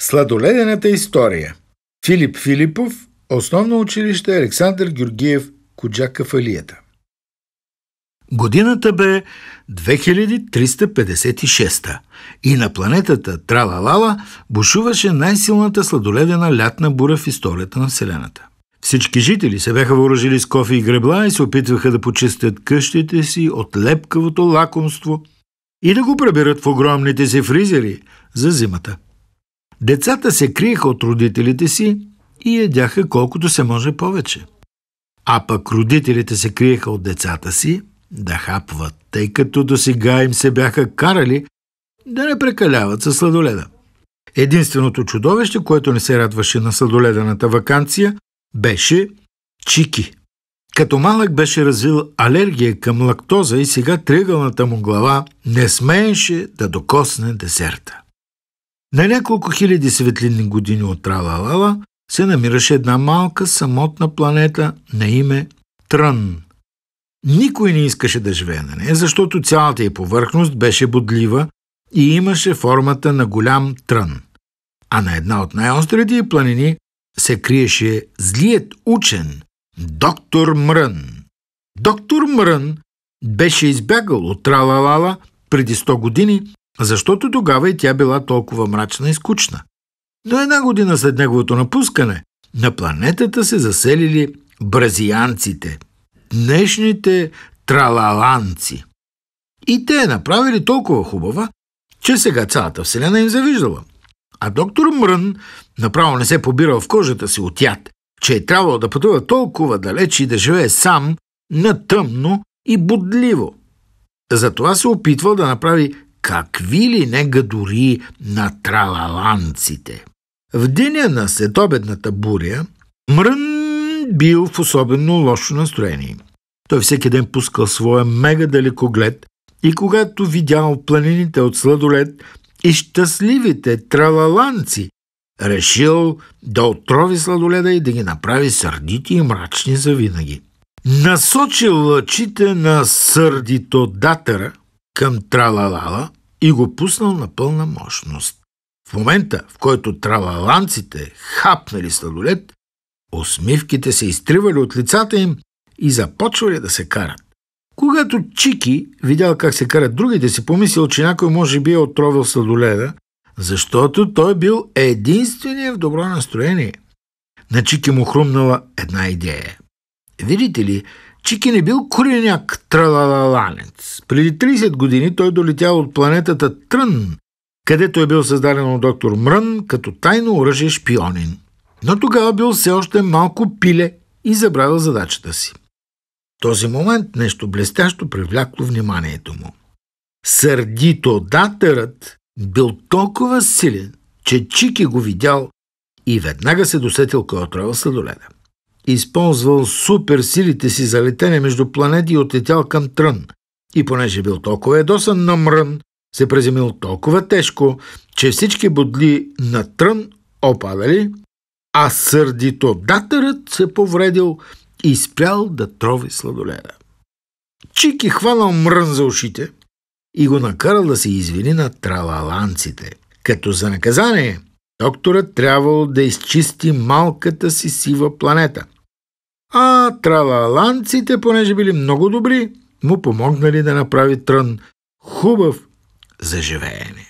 Сладоледената история Филип Филипов, основно училище Александър Георгиев, Коджака Фалията. Годината бе 2356 и на планетата Тралалала бушуваше най-силната сладоледена лятна буря в историята на Вселената. Всички жители се бяха въоръжили с кофе и гребла и се опитваха да почистят къщите си от лепкавото лакомство и да го преберат в огромните си фризери за зимата – Децата се криеха от родителите си и ядяха колкото се може повече. А пък родителите се криеха от децата си да хапват, тъй като до сега им се бяха карали да не прекаляват със сладоледа. Единственото чудовище, което не се радваше на сладоледената вакансия, беше Чики. Като малък беше развил алергия към лактоза и сега тригълната му глава не смееше да докосне десерта. На няколко хиляди светлинни години от Тралалала се намираше една малка самотна планета на име Трън. Никой не искаше да живее на нея, защото цялата й повърхност беше бодлива и имаше формата на голям трън. А на една от най-острите й планини се криеше злият учен, доктор Мрън. Доктор Мрън беше избягал от Тралалала преди 100 години защото тогава и тя била толкова мрачна и скучна. До една година след неговото напускане, на планетата се заселили бразианците, днешните тралаланци. И те е направили толкова хубава, че сега цялата вселена им завиждала. А доктор Мрън направо не се побирал в кожата си от яд, че е трябвало да пътува толкова далеч и да живее сам, натъмно и будливо. Затова се опитвал да направи какви ли не гадори на тралаланците. В деня на следобедната буря Мрън бил в особено лошо настроение. Той всеки ден пускал своя мега далекоглед и когато видял планините от сладолет и щастливите тралаланци, решил да отрови сладоледа и да ги направи сърдити и мрачни завинаги. Насочил лъчите на сърдито датъра към тралалала и го пуснал на пълна мощност. В момента, в който траваланците хапнали сладолет, усмивките се изтривали от лицата им и започвали да се карат. Когато Чики видял как се карат другите, си помислил, че някой може би е отровил сладоледа, защото той бил единственият в добро настроение. На Чики му хрумнала една идея. Видите ли, Чики не бил кореняк тралалаланец. Преди 30 години той долетял от планетата Трън, където е бил създаден от доктор Мрън като тайно оръжие шпионин. Но тогава бил все още малко пиле и забравил задачата си. В този момент нещо блестящо привлякло вниманието му. Сърдито датърът бил толкова силен, че Чики го видял и веднага се досетил кой е отравил сладоледа използвал суперсилите си за летене между планети и отлетял към трън. И понеже бил толкова едосан на мрън, се приземил толкова тежко, че всички бодли на трън опадали, а датърът се повредил и спрял да трови сладоледа. Чики хванал мрън за ушите и го накарал да се извини на тралаланците. Като за наказание, докторът трябвало да изчисти малката си сива планета – а тралаланците, понеже били много добри, му помогнали да направи трън хубав за живеене.